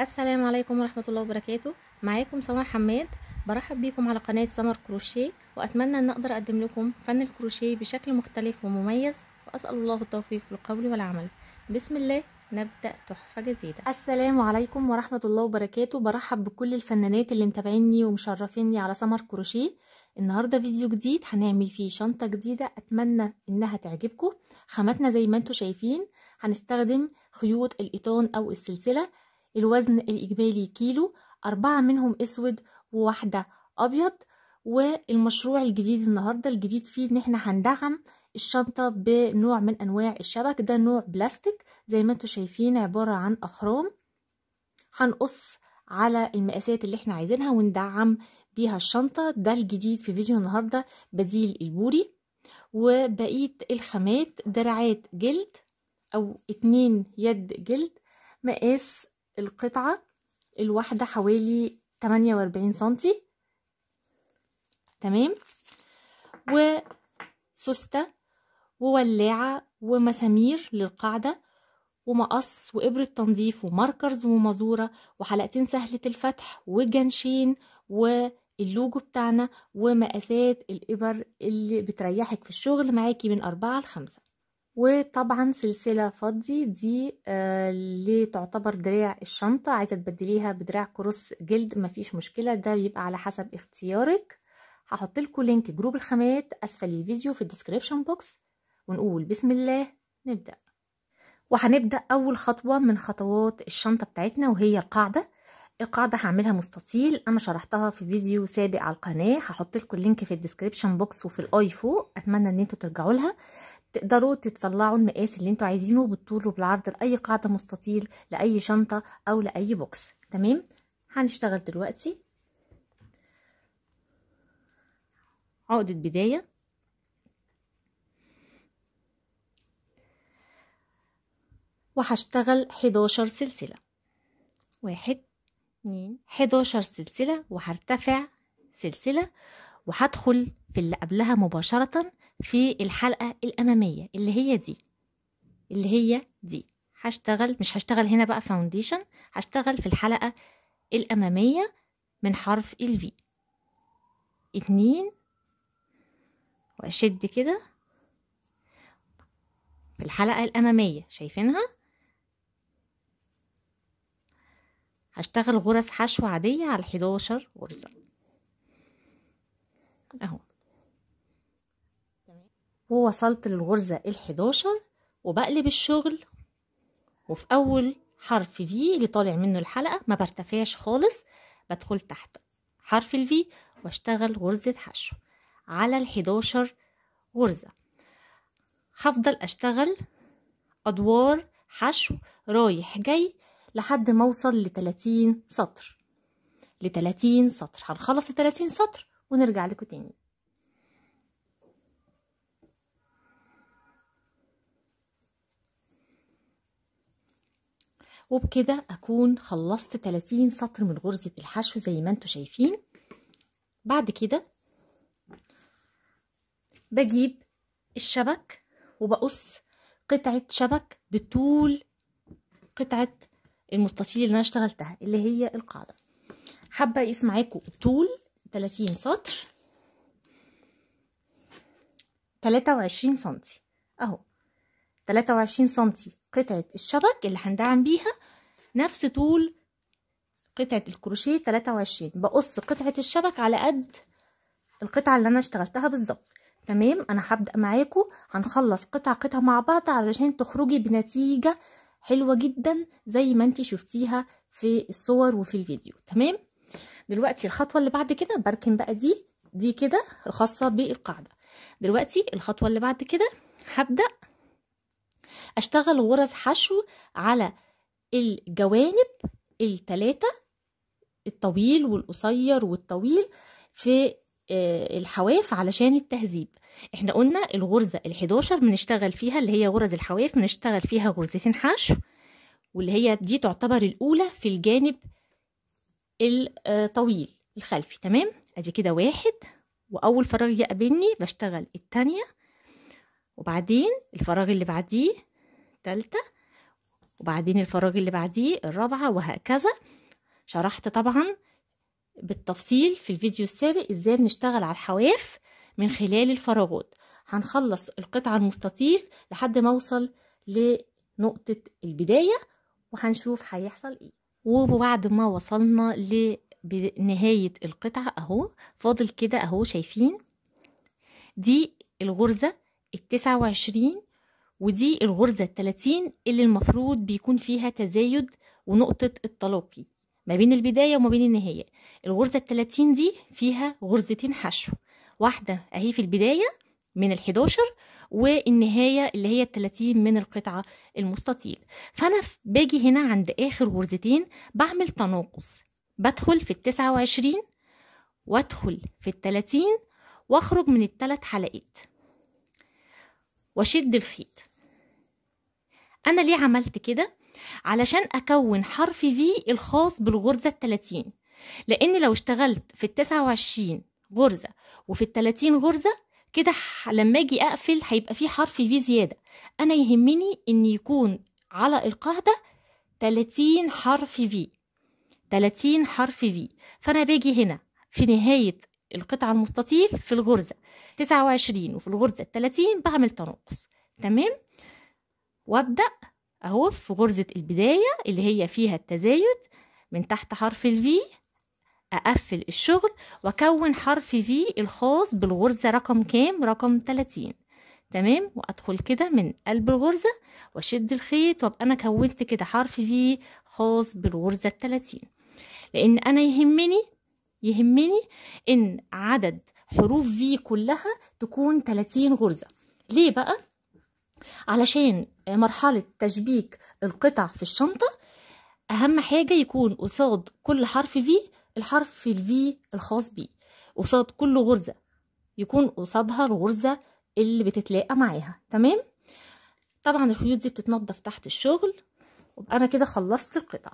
السلام عليكم ورحمة الله وبركاته معاكم سمر حماد برحب بيكم على قناة سمر كروشيه وأتمنى أن أقدر أقدم لكم فن الكروشيه بشكل مختلف ومميز وأسأل الله التوفيق بالقول والعمل بسم الله نبدأ تحفة جديدة السلام عليكم ورحمة الله وبركاته برحب بكل الفنانات اللي متابعيني ومشرفيني على سمر كروشيه النهاردة فيديو جديد هنعمل فيه شنطة جديدة أتمنى إنها تعجبكم خامتنا زي ما انتوا شايفين هنستخدم خيوط الإيطان أو السلسلة الوزن الإجمالي كيلو أربعة منهم أسود وواحدة أبيض والمشروع الجديد النهاردة الجديد فيه إن إحنا هندعم الشنطة بنوع من أنواع الشبك ده نوع بلاستيك زي ما انتوا شايفين عبارة عن أخرام هنقص على المقاسات اللي احنا عايزينها وندعم بيها الشنطة ده الجديد في فيديو النهاردة بديل البوري وبقية الخامات درعات جلد أو اتنين يد جلد مقاس القطعة الواحدة حوالي 48 سنتي تمام وسوستة وولاعة ومسامير للقاعدة ومقص وإبرة تنظيف وماركرز ومزورة وحلقتين سهلة الفتح وجنشين واللوجو بتاعنا ومقاسات الإبر اللي بتريحك في الشغل معاكي من أربعة لخمسة وطبعا سلسلة فضي دي آه اللي تعتبر دراع الشنطة عايزة تبدليها بدراع كروس جلد مفيش مشكلة ده بيبقى على حسب اختيارك هحط لكم لينك جروب الخامات اسفل الفيديو في الديسكريبشن بوكس ونقول بسم الله نبدأ وهنبدأ أول خطوة من خطوات الشنطة بتاعتنا وهي القاعدة القاعدة هعملها مستطيل أنا شرحتها في فيديو سابق على القناة هحط لكم اللينك في الديسكريبشن بوكس وفي الآي فوق أتمنى أن انتوا ترجعوا لها تقدروا تطلعوا المقاس اللي انتوا عايزينه بالطول وبالعرض لاي قاعده مستطيل لاي شنطه او لاي بوكس تمام هنشتغل دلوقتي عقده بدايه وهشتغل 11 سلسله واحد اتنين 11 سلسله وهرتفع سلسله وهدخل في اللي قبلها مباشره في الحلقة الأمامية اللي هي دي اللي هي دي هشتغل مش هشتغل هنا بقى فاونديشن هشتغل في الحلقة الأمامية من حرف ال V اتنين وأشد كده في الحلقة الأمامية شايفينها هشتغل غرز حشو عادية على 11 غرزة اهو ووصلت للغرزة الحداشر وبقلب الشغل وفي أول حرف في اللي طالع منه الحلقة ما برتفعش خالص بدخل تحت حرف V واشتغل غرزة حشو على الحداشر غرزة هفضل اشتغل ادوار حشو رايح جاي لحد ما اوصل لتلاتين سطر لتلاتين سطر هنخلص التلاتين سطر ونرجع لكم تاني وبكده أكون خلصت 30 سطر من غرزة الحشو زي ما انتم شايفين بعد كده بجيب الشبك وبقص قطعة شبك بطول قطعة المستطيل اللي أنا اشتغلتها اللي هي القاعدة حابة أقيس معاكم الطول 30 سطر 23 سنتي أهو 23 سنتي قطعة الشبك اللي هندعم بيها نفس طول قطعة الكروشيه 23 بقص قطعة الشبك على قد القطعة اللي أنا اشتغلتها بالظبط تمام أنا هبدأ معاكم هنخلص قطعة قطعة مع بعض علشان تخرجي بنتيجة حلوة جدا زي ما انت شفتيها في الصور وفي الفيديو تمام دلوقتي الخطوة اللي بعد كده بركن بقى دي دي كده الخاصة بالقاعدة دلوقتي الخطوة اللي بعد كده هبدأ أشتغل غرز حشو على الجوانب التلاتة الطويل والقصير والطويل في آه، الحواف علشان التهذيب احنا قلنا الغرزة ال11 بنشتغل فيها اللي هي غرز الحواف بنشتغل فيها غرزتين حشو واللي هي دي تعتبر الأولى في الجانب الطويل آه، الخلفي تمام ادي كده واحد واول فراغ يقابلني بشتغل الثانيه وبعدين الفراغ اللي بعديه تالتة وبعدين الفراغ اللي بعديه الرابعة وهكذا شرحت طبعا بالتفصيل في الفيديو السابق ازاي بنشتغل على الحواف من خلال الفراغات هنخلص القطعة المستطيل لحد ما اوصل لنقطة البداية وهنشوف هيحصل ايه وبعد ما وصلنا لنهاية القطعة اهو فاضل كده اهو شايفين دي الغرزة التسعة وعشرين ودي الغرزة التلاتين اللي المفروض بيكون فيها تزايد ونقطة التلاقي ما بين البداية وما بين النهاية الغرزة التلاتين دي فيها غرزتين حشو واحدة اهي في البداية من الحداشر والنهاية اللي هي التلاتين من القطعة المستطيل فأنا باجي هنا عند آخر غرزتين بعمل تناقص بدخل في التسعة وعشرين وادخل في التلاتين واخرج من التلات حلقات واشد الخيط انا ليه عملت كده علشان اكون حرف في الخاص بالغرزه التلاتين لان لو اشتغلت في التسعة وعشرين غرزه وفي التلاتين غرزه كده لما اجي اقفل هيبقى في حرف في زياده انا يهمني ان يكون على القاعده 30 حرف في 30 حرف في فانا باجي هنا في نهايه القطعة المستطيل في الغرزة 29 وفي الغرزة 30 بعمل تناقص تمام وابدأ اهو في غرزة البداية اللي هي فيها التزايد من تحت حرف الفي اقفل الشغل واكون حرف في الخاص بالغرزة رقم كام رقم 30 تمام وادخل كده من قلب الغرزة واشد الخيط وابقى انا كونت كده حرف في خاص بالغرزة التلاتين لان انا يهمني يهمني ان عدد حروف في كلها تكون 30 غرزه ليه بقى علشان مرحله تشبيك القطع في الشنطه اهم حاجه يكون قصاد كل حرف في الحرف الفي الخاص بيه قصاد كل غرزه يكون قصادها الغرزه اللي بتتلاقى معاها تمام طبعا الخيوط دي بتتنضف تحت الشغل وبقى انا كده خلصت القطع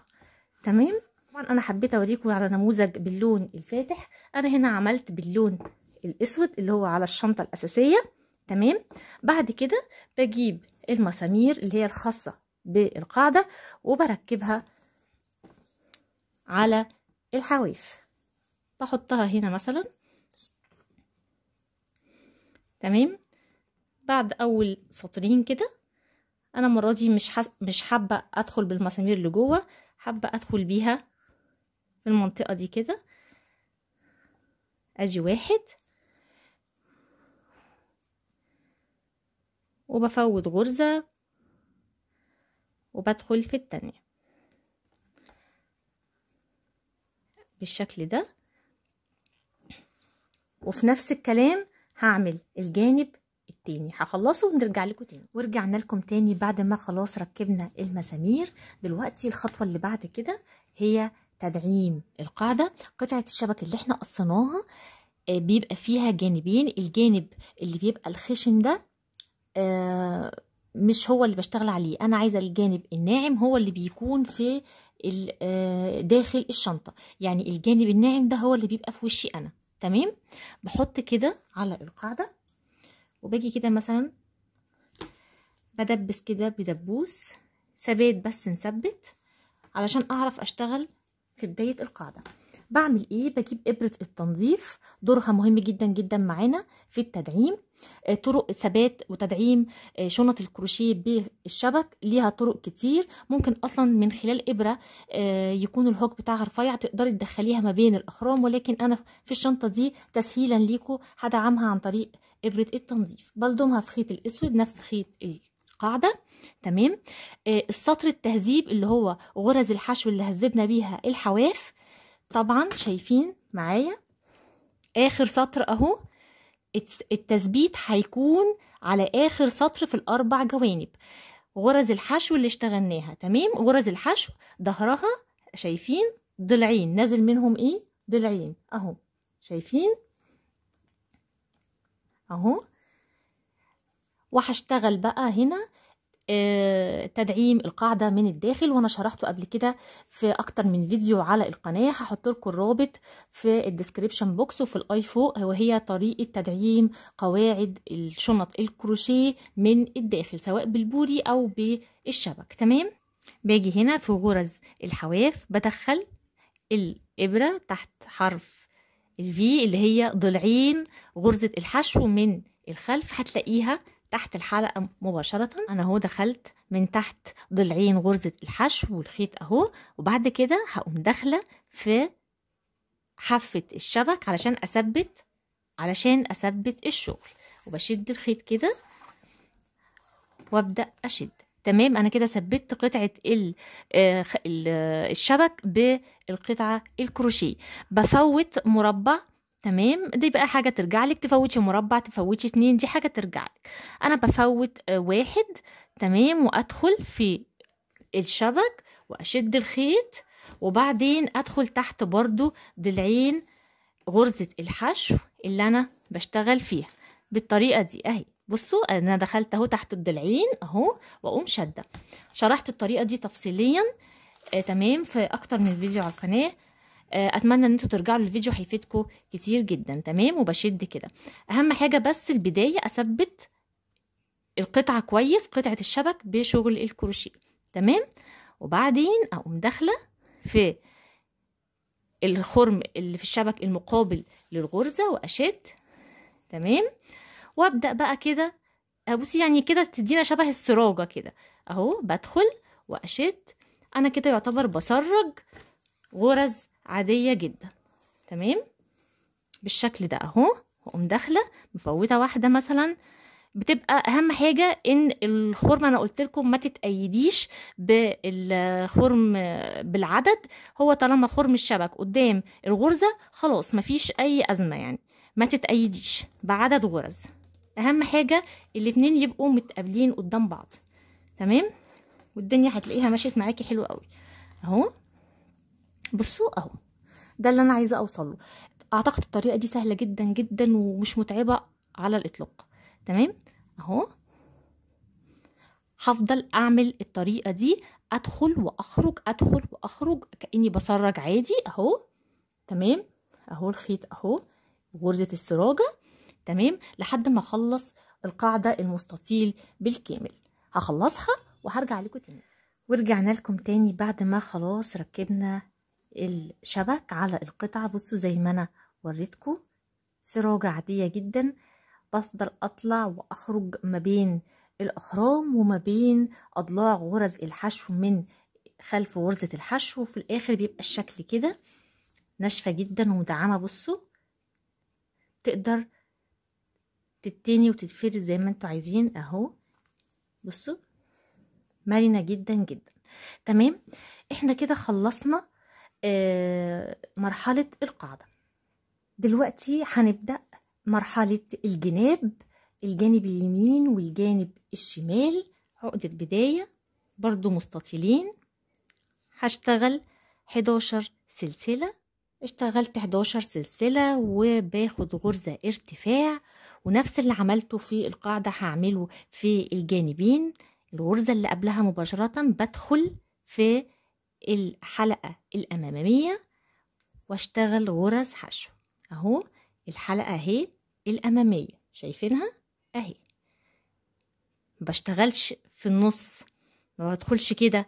تمام طبعا انا حبيت اوريكم على نموذج باللون الفاتح انا هنا عملت باللون الاسود اللي هو على الشنطه الاساسيه تمام بعد كده بجيب المسامير اللي هي الخاصه بالقاعده وبركبها على الحواف بحطها هنا مثلا تمام بعد اول سطرين كده انا المره دي مش حس... مش حابه ادخل بالمسامير لجوه حابه ادخل بيها في المنطقة دي كده أجي واحد وبفوت غرزة وبدخل في التانية بالشكل ده وفي نفس الكلام هعمل الجانب التاني هخلصه ونرجع لكم تاني ورجعنا لكم تاني بعد ما خلاص ركبنا المسامير دلوقتي الخطوة اللي بعد كده هي تدعيم القاعدة قطعة الشبك اللي احنا قصيناها آه، بيبقى فيها جانبين الجانب اللي بيبقى الخشن ده آه، مش هو اللي بشتغل عليه انا عايزه الجانب الناعم هو اللي بيكون في آه، داخل الشنطه يعني الجانب الناعم ده هو اللي بيبقى في وشي انا تمام بحط كده على القاعده وباجي كده مثلا بدبس كده بدبوس ثبات بس نثبت علشان اعرف اشتغل في بداية القاعدة بعمل ايه بجيب ابرة التنظيف دورها مهم جدا جدا معانا في التدعيم آه، طرق ثبات وتدعيم آه، شنط الكروشيه بالشبك ليها طرق كتير ممكن اصلا من خلال ابره آه، يكون الهوك بتاعها رفيع تقدري تدخليها ما بين الاخرام ولكن انا في الشنطه دي تسهيلا ليكو هدعمها عن طريق ابره التنظيف بلضمها في خيط الاسود نفس خيط القاعده تمام آه، السطر التهذيب اللي هو غرز الحشو اللي هذبنا بيها الحواف طبعا شايفين معايا اخر سطر اهو التثبيت هيكون على اخر سطر في الاربع جوانب غرز الحشو اللي اشتغلناها تمام غرز الحشو ظهرها شايفين ضلعين نازل منهم ايه ضلعين اهو شايفين اهو وهشتغل بقى هنا آه، تدعيم القاعدة من الداخل وانا شرحته قبل كده في اكتر من فيديو على القناة هحط لكم الرابط في الديسكريبشن بوكس وفي الاي فوق وهي طريقة تدعيم قواعد الشنط الكروشيه من الداخل سواء بالبوري او بالشبك تمام باجي هنا في غرز الحواف بدخل الإبرة تحت حرف الفي اللي هي ضلعين غرزة الحشو من الخلف هتلاقيها تحت الحلقة مباشرة أنا أهو دخلت من تحت ضلعين غرزة الحشو والخيط أهو وبعد كده هقوم داخلة في حافة الشبك علشان أثبت علشان أثبت الشغل وبشد الخيط كده وأبدأ أشد تمام أنا كده ثبتت قطعة آه، آه، الشبك بالقطعة الكروشيه بفوت مربع تمام دي بقى حاجه ترجع لك تفوتي مربع تفوتي اتنين دي حاجه ترجع لك انا بفوت آه، واحد تمام وادخل في الشبك واشد الخيط وبعدين ادخل تحت برضو ضلعين غرزه الحشو اللي انا بشتغل فيها بالطريقه دي اهي بصوا انا دخلت اهو تحت الضلعين اهو واقوم شاده شرحت الطريقه دي تفصيليا آه تمام في اكتر من فيديو على القناه اتمنى ان انتوا ترجعوا للفيديو هيفيدكم كتير جدا تمام وبشد كده اهم حاجه بس البدايه اثبت القطعه كويس قطعه الشبك بشغل الكروشيه تمام وبعدين اقوم داخله في الخرم اللي في الشبك المقابل للغرزه واشد تمام وابدا بقى كده آه، بصي يعني كده تدينا شبه السراجه كده اهو بدخل واشد انا كده يعتبر بسرج غرز عادية جدا تمام بالشكل ده اهو واقوم داخله مفوته واحده مثلا بتبقى اهم حاجه ان الخرم انا قلت لكم ما تتايديش بالخرم بالعدد هو طالما خرم الشبك قدام الغرزه خلاص مفيش اي ازمه يعني ما تتايديش بعدد غرز اهم حاجه الاتنين يبقوا متقابلين قدام بعض تمام والدنيا هتلاقيها مشيت معاكي حلو قوي اهو بصوا اهو ده اللي انا عايزه اوصل له اعتقد الطريقه دي سهله جدا جدا ومش متعبه على الاطلاق تمام اهو هفضل اعمل الطريقه دي ادخل واخرج ادخل واخرج كاني بسرج عادي اهو تمام اهو الخيط اهو غرزه السراجه تمام لحد ما اخلص القاعده المستطيل بالكامل هخلصها وهرجع لكم تاني ورجعنا لكم تاني بعد ما خلاص ركبنا الشبك على القطعة بصوا زي ما انا وريتكم سراجة عادية جدا بفضل اطلع واخرج ما بين الاخرام وما بين اضلاع غرز الحشو من خلف غرزة الحشو وفي الاخر بيبقى الشكل كده ناشفة جدا ومدعمة بصوا تقدر تتني وتتفرد زي ما انتوا عايزين اهو بصوا مرنة جدا جدا تمام احنا كده خلصنا آه، مرحلة القاعدة دلوقتي هنبدأ مرحلة الجناب الجانب اليمين والجانب الشمال عقدة بداية برضو مستطيلين هشتغل 11 سلسلة اشتغلت 11 سلسلة وباخد غرزة ارتفاع ونفس اللي عملته في القاعدة هعمله في الجانبين الغرزة اللي قبلها مباشرة بدخل في الحلقة الأمامية واشتغل غرز حشو أهو الحلقة أهي الأمامية شايفينها أهي بشتغلش في النص ما بدخلش كده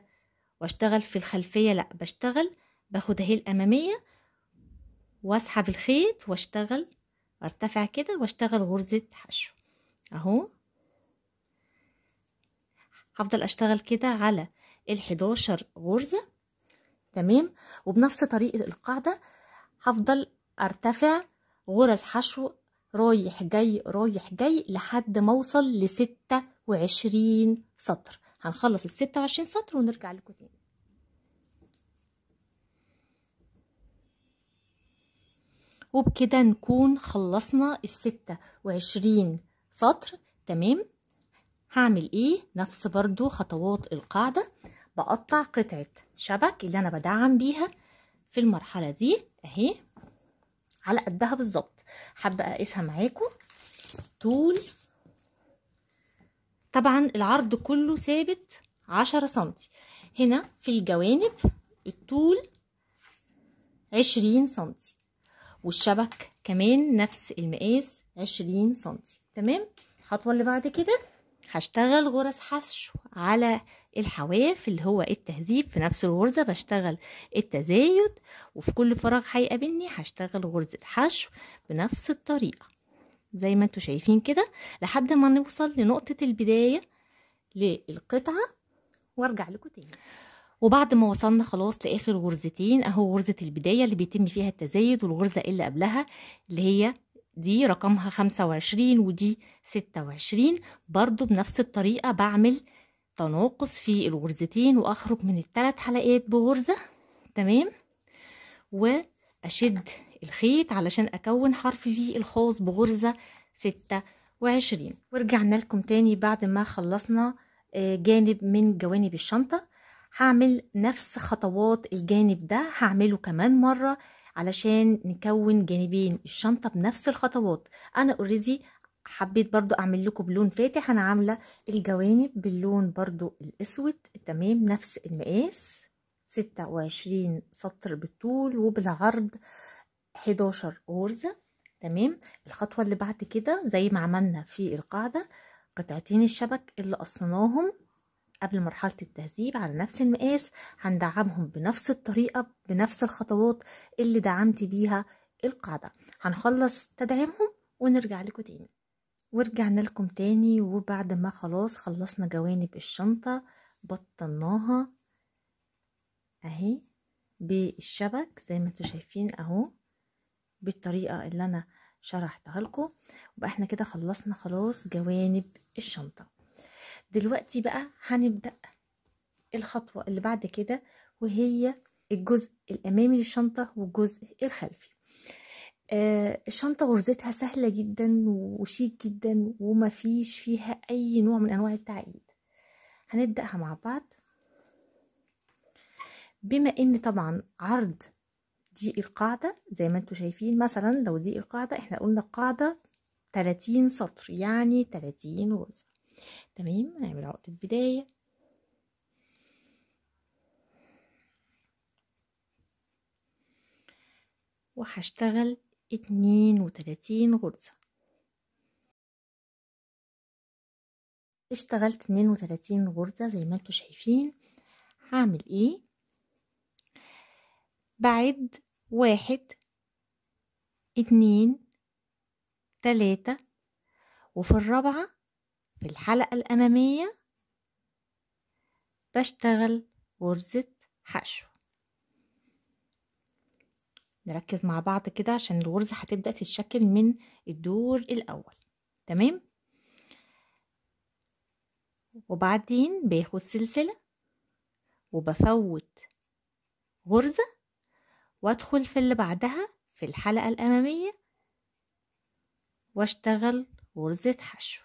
واشتغل في الخلفية لا بشتغل باخد اهي الأمامية واسحب الخيط واشتغل ارتفع كده واشتغل غرزة حشو اهو هفضل اشتغل كده على الحداشر غرزة تمام وبنفس طريقة القاعدة هفضل ارتفع غرز حشو رايح جاي رايح جاي لحد ما اوصل لستة وعشرين سطر هنخلص الستة وعشرين سطر ونرجع لكم تاني وبكده نكون خلصنا الستة وعشرين سطر تمام هعمل ايه نفس برضو خطوات القاعدة بقطع قطعة شبك اللي أنا بدعم بيها في المرحلة دي أهي على قدها بالظبط حابة أقيسها معاكم طول طبعا العرض كله ثابت عشرة سنتي هنا في الجوانب الطول عشرين سنتي والشبك كمان نفس المقاس عشرين سنتي تمام الخطوة اللي بعد كده هشتغل غرز حشو على الحواف اللي هو التهذيب في نفس الغرزة بشتغل التزايد وفي كل فراغ هيقابلني هشتغل غرزة حشو بنفس الطريقة زي ما انتوا شايفين كده لحد ما نوصل لنقطة البداية للقطعة وارجع لكم تاني وبعد ما وصلنا خلاص لاخر غرزتين اهو غرزه البدايه اللي بيتم فيها التزايد والغرزه اللي قبلها اللي هي دي رقمها 25 ودي 26 برضو بنفس الطريقه بعمل تناقص في الغرزتين واخرج من الثلاث حلقات بغرزه تمام واشد الخيط علشان اكون حرف في الخاص بغرزه ستة وعشرين ورجعنا لكم تاني بعد ما خلصنا آه، جانب من جوانب الشنطة هعمل نفس خطوات الجانب ده هعمله كمان مرة علشان نكون جانبين الشنطة بنفس الخطوات انا اوريدي حبيت برضو اعمل لكم بلون فاتح انا عامله الجوانب باللون برضو الاسود تمام نفس المقاس 26 سطر بالطول وبالعرض 11 غرزه تمام الخطوه اللي بعد كده زي ما عملنا في القاعده قطعتين الشبك اللي قصيناهم قبل مرحلة التهذيب على نفس المقاس هندعمهم بنفس الطريقة بنفس الخطوات اللي دعمت بيها القاعدة هنخلص تدعيمهم ونرجع لكم تاني ورجعنا لكم تاني وبعد ما خلاص خلصنا جوانب الشنطة بطلناها اهي بالشبك زي ما انتم شايفين اهو بالطريقة اللي انا شرحتها لكم وبقى احنا كده خلصنا خلاص جوانب الشنطة دلوقتي بقى هنبدأ الخطوة اللي بعد كده وهي الجزء الامامي للشنطة والجزء الخلفي آه، الشنطة غرزتها سهلة جدا وشيك جدا وما فيش فيها أي نوع من أنواع التعقيد هنبدأها مع بعض بما ان طبعا عرض دي القاعدة زي ما انتم شايفين مثلا لو دي القاعدة احنا قلنا القاعدة 30 سطر يعني 30 غرزة تمام هنعمل عقدة بداية وهشتغل اتنين وتلاتين غرزة اشتغلت اتنين وتلاتين غرزة زي ما انتوا شايفين هعمل ايه بعد واحد اتنين تلاتة وفي الرابعة في الحلقة الأمامية بشتغل غرزة حشو نركز مع بعض كده عشان الغرزة هتبدأ تتشكل من الدور الأول تمام وبعدين باخد سلسلة وبفوت غرزة وادخل في اللي بعدها في الحلقة الأمامية واشتغل غرزة حشو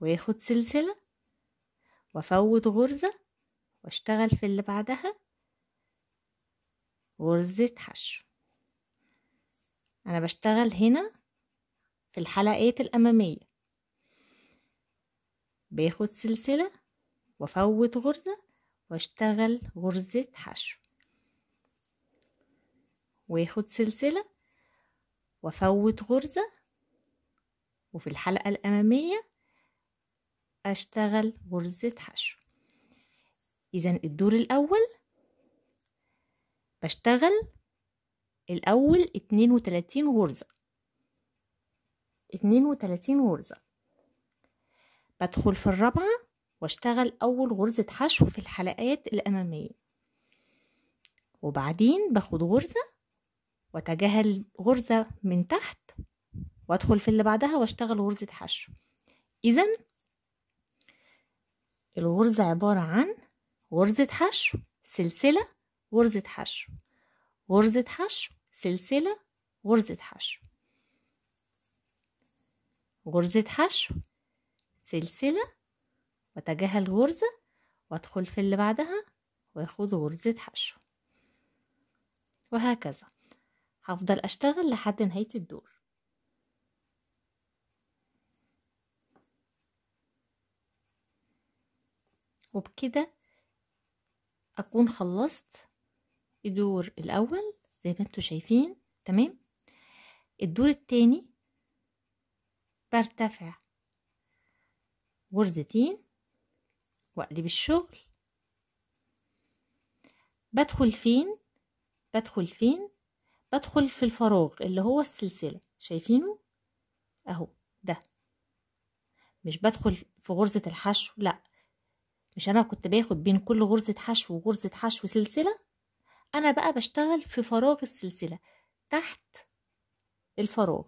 واخد سلسلة وافوت غرزة واشتغل في اللي بعدها ورزة حشو أنا بشتغل هنا في الحلقات الأمامية باخد سلسلة وأفوت غرزة وأشتغل غرزة حشو واخد سلسلة وأفوت غرزة وفي الحلقة الأمامية أشتغل غرزة حشو إذا الدور الأول بشتغل الأول اتنين وتلاتين غرزة اتنين وتلاتين غرزة بدخل في الرابعة واشتغل أول غرزة حشو في الحلقات الأمامية وبعدين باخد غرزة وأتجاهل غرزة من تحت وأدخل في اللي بعدها وأشتغل غرزة حشو إذا الغرزة عبارة عن غرزة حشو سلسلة غرزة حشو غرزة حشو سلسلة غرزة حشو غرزة حشو سلسلة وتجاهل غرزة وادخل في اللي بعدها واخد غرزة حشو وهكذا هفضل اشتغل لحد نهاية الدور وبكده أكون خلصت الدور الاول زي ما انتوا شايفين تمام الدور التاني برتفع غرزتين واقلب الشغل بدخل فين بدخل فين بدخل في الفراغ اللي هو السلسله شايفينه اهو ده مش بدخل في غرزه الحشو لا مش انا كنت باخد بين كل غرزه حشو وغرزه حشو سلسله أنا بقى بشتغل في فراغ السلسلة تحت الفراغ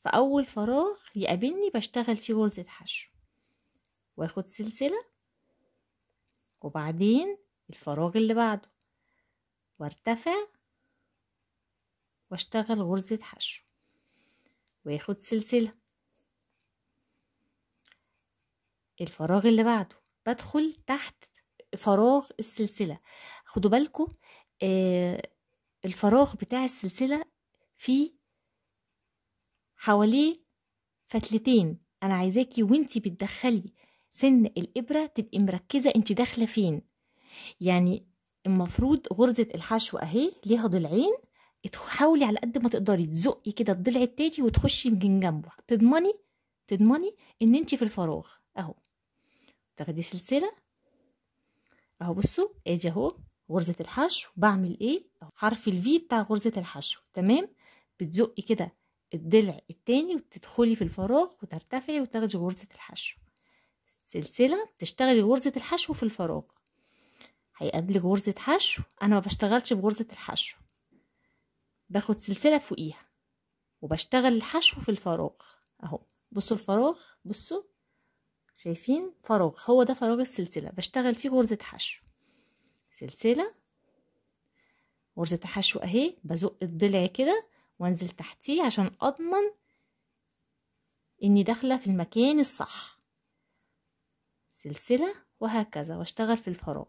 فأول فراغ يقابلني بشتغل فيه غرزة حشو واخد سلسلة وبعدين الفراغ اللي بعده وارتفع واشتغل غرزة حشو واخد سلسلة الفراغ اللي بعده بدخل تحت فراغ السلسلة خدوا بالكم آه الفراغ بتاع السلسلة فيه حواليه فتلتين أنا عايزاكي وانتي بتدخلي سن الإبرة تبقي مركزة انت داخلة فين يعني المفروض غرزة الحشو أهي ليها ضلعين تحاولي على قد ما تقدري تزقي كده الضلع التاني وتخشي من جنبه تضمني تضمني ان انت في الفراغ اهو تاخدي سلسله اهو بصوا ادي اهو غرزة الحشو بعمل ايه حرف الفي بتاع غرزة الحشو تمام بتزقي كده الضلع التاني وتدخلي في الفراغ وترتفعي وتاخدي غرزة الحشو سلسلة تشتغلي غرزة الحشو في الفراغ هيقابلك غرزة حشو انا ما بشتغلش بغرزة الحشو باخد سلسلة فوقيها وبشتغل الحشو في الفراغ اهو بصوا الفراغ بصوا شايفين فراغ هو ده فراغ السلسلة بشتغل فيه غرزة حشو سلسلة غرزة حشو اهي بزق الضلع كده وانزل تحتيه عشان اضمن اني داخلة في المكان الصح سلسلة وهكذا واشتغل في الفراغ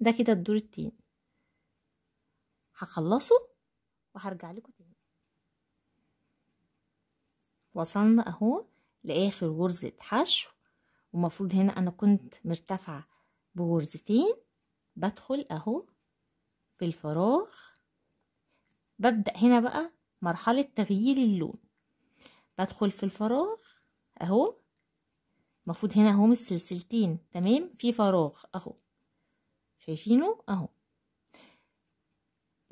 ده كده الدور التاني هخلصه وهرجع لكم تاني وصلنا اهو لاخر غرزة حشو ومفروض هنا انا كنت مرتفعة بغرزتين بدخل اهو في الفراغ ببدأ هنا بقى مرحلة تغيير اللون بدخل في الفراغ اهو المفروض هنا هم السلسلتين تمام في فراغ اهو شايفينه اهو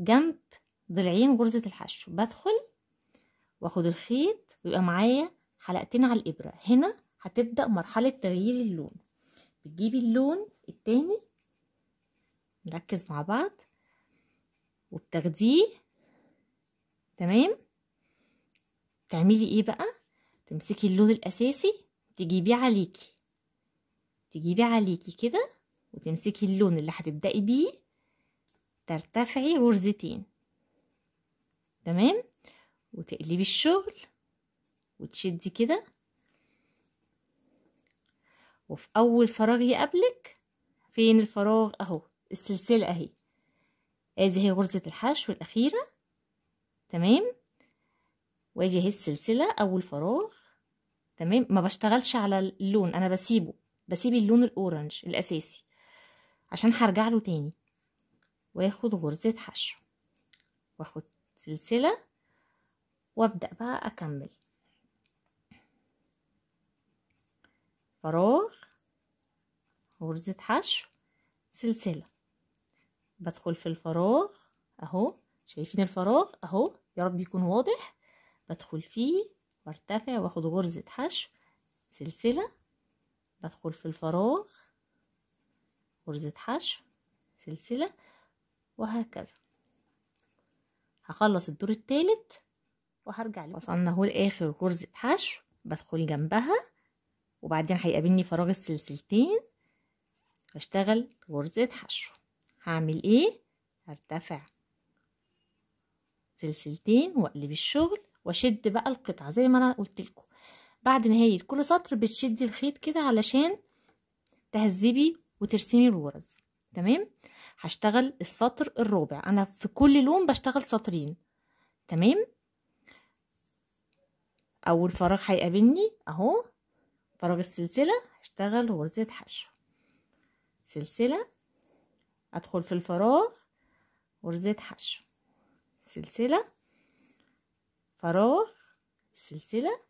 جنب ضلعين غرزة الحشو بدخل واخد الخيط ويبقى معايا حلقتين على الابرة هنا هتبدأ مرحلة تغيير اللون بتجيبي اللون التاني نركز مع بعض وبتاخديه تمام تعملي ايه بقى تمسكي اللون الاساسي تجيبيه عليكي تجيبيه عليكي كده وتمسكي اللون اللي هتبدأي بيه ترتفعي غرزتين تمام وتقلبي الشغل وتشدي كده وفي اول فراغ يقابلك فين الفراغ اهو السلسلة اهي ادي هي غرزة الحشو الاخيرة تمام واجي اهي السلسلة اول فراغ تمام ما بشتغلش على اللون انا بسيبه بسيب اللون الاورنج الاساسي عشان هرجع له تاني واخد غرزة حشو واخد سلسلة وابدأ بقى اكمل فراغ غرزة حشو سلسلة بدخل في الفراغ اهو شايفين الفراغ اهو يا رب يكون واضح بدخل فيه وارتفع واخد غرزة حشو سلسلة بدخل في الفراغ غرزة حشو سلسلة وهكذا هخلص الدور الثالث وهرجع وصلنا اهو لاخر غرزة حشو بدخل جنبها وبعدين هيقابلني فراغ السلسلتين واشتغل غرزة حشو هعمل ايه هرتفع سلسلتين واقلب الشغل واشد بقى القطعه زي ما انا قلت لكم بعد نهايه كل سطر بتشدي الخيط كده علشان تهذبي وترسمي الورز تمام هشتغل السطر الرابع انا في كل لون بشتغل سطرين تمام اول فراغ هيقابلني اهو فراغ السلسله هشتغل غرزه حشو سلسله ادخل في الفراغ غرزة حشو سلسلة فراغ سلسلة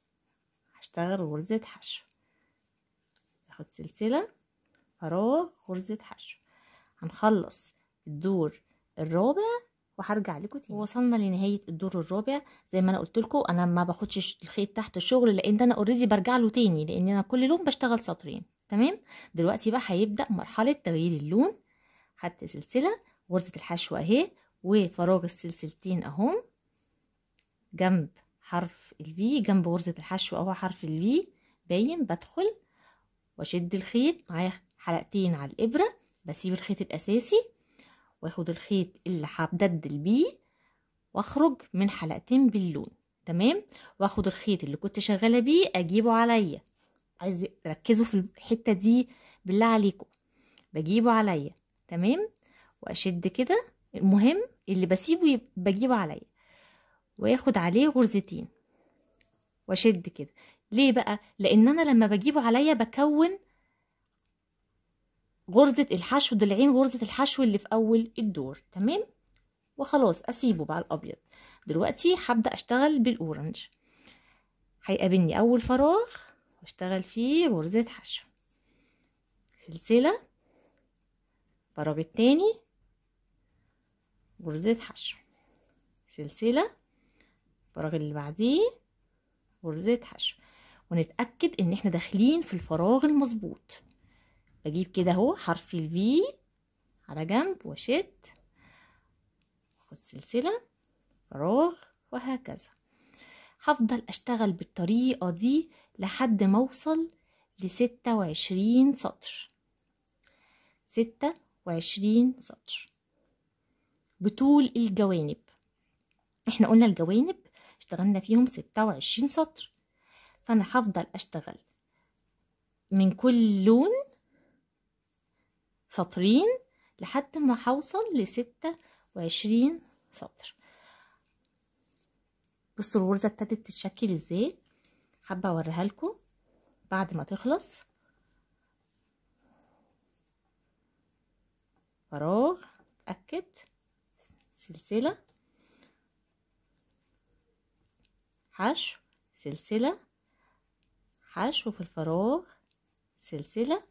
هشتغل غرزة حشو هاخد سلسلة فراغ غرزة حشو هنخلص الدور الرابع وهرجع لكم تاني وصلنا لنهايه الدور الرابع زي ما انا قلت لكم انا ما باخدش الخيط تحت الشغل لان انا اوريدي برجع له تاني لان انا كل لون بشتغل سطرين تمام دلوقتي بقى هيبدا مرحله تغيير اللون خدت سلسلة غرزة الحشو اهي وفراغ السلسلتين اهم جنب حرف الفي جنب غرزة الحشو اهو حرف الفي باين بدخل واشد الخيط معايا حلقتين على الابرة بسيب الخيط الاساسي واخد الخيط اللي هبدل بيه واخرج من حلقتين باللون تمام واخد الخيط اللي كنت شغاله بيه اجيبه عليا عايز ركزوا في الحته دي بالله عليكم بجيبه عليا تمام واشد كده المهم اللي بسيبه بجيبه عليا واخد عليه غرزتين واشد كده ليه بقى لان انا لما بجيبه عليا بكون غرزه الحشو ضلعين غرزه الحشو اللي في اول الدور تمام وخلاص اسيبه بقى الابيض دلوقتي هبدا اشتغل بالاورنج هيقابلني اول فراغ واشتغل فيه غرزه حشو سلسله الطرف التاني غرزة حشو سلسلة الفراغ اللي بعديه غرزة حشو ونتأكد ان احنا داخلين في الفراغ المظبوط بجيب كده اهو حرف الفي على جنب واشد خد سلسلة فراغ وهكذا هفضل اشتغل بالطريقة دي لحد ما اوصل لستة وعشرين سطر ستة وعشرين سطر بطول الجوانب احنا قلنا الجوانب اشتغلنا فيهم ستة وعشرين سطر فانا هفضل اشتغل من كل لون سطرين لحد ما هوصل لستة وعشرين سطر بصوا الغرزة ابتدت تتشكل ازاي حابة اوريها لكم بعد ما تخلص فراغ أكد سلسلة حشو سلسلة حشو في الفراغ سلسلة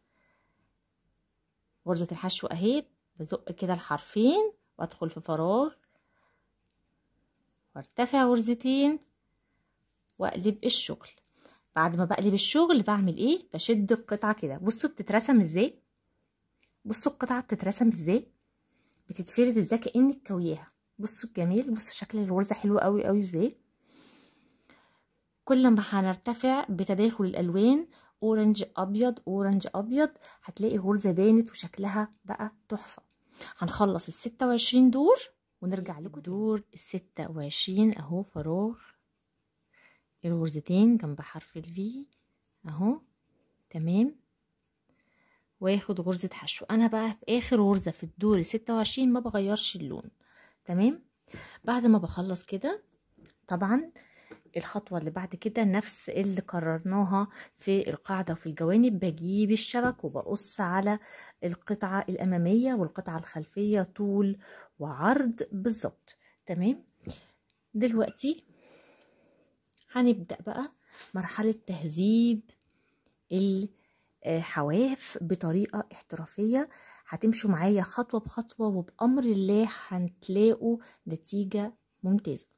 غرزة الحشو أهي بزق كده الحرفين وأدخل في فراغ وارتفع غرزتين وأقلب الشغل بعد ما بقلب الشغل بعمل إيه بشد القطعة كده بصوا بتترسم إزاي بصوا القطعه بتترسم ازاي بتتفرد ازاي كانك كوياها بصوا الجميل بصوا شكل الغرزه حلو قوي قوي ازاي كل ما هنرتفع بتداخل الالوان اورنج ابيض اورنج ابيض هتلاقي غرزة بانت وشكلها بقى تحفه هنخلص الستة وعشرين دور ونرجع لكم دور الستة وعشرين اهو فراغ الغرزتين جنب حرف الفي اهو تمام واخد غرزة حشو انا بقى في اخر غرزة في الدور ستة وعشرين ما بغيرش اللون تمام بعد ما بخلص كده طبعا الخطوة اللي بعد كده نفس اللي قررناها في القاعدة وفي الجوانب بجيب الشبك وبقص على القطعة الأمامية والقطعة الخلفية طول وعرض بالظبط تمام دلوقتي هنبدأ بقى مرحلة تهذيب آه، حواف بطريقة احترافية هتمشوا معايا خطوة بخطوة وبأمر الله هنتلاقوا نتيجة ممتازة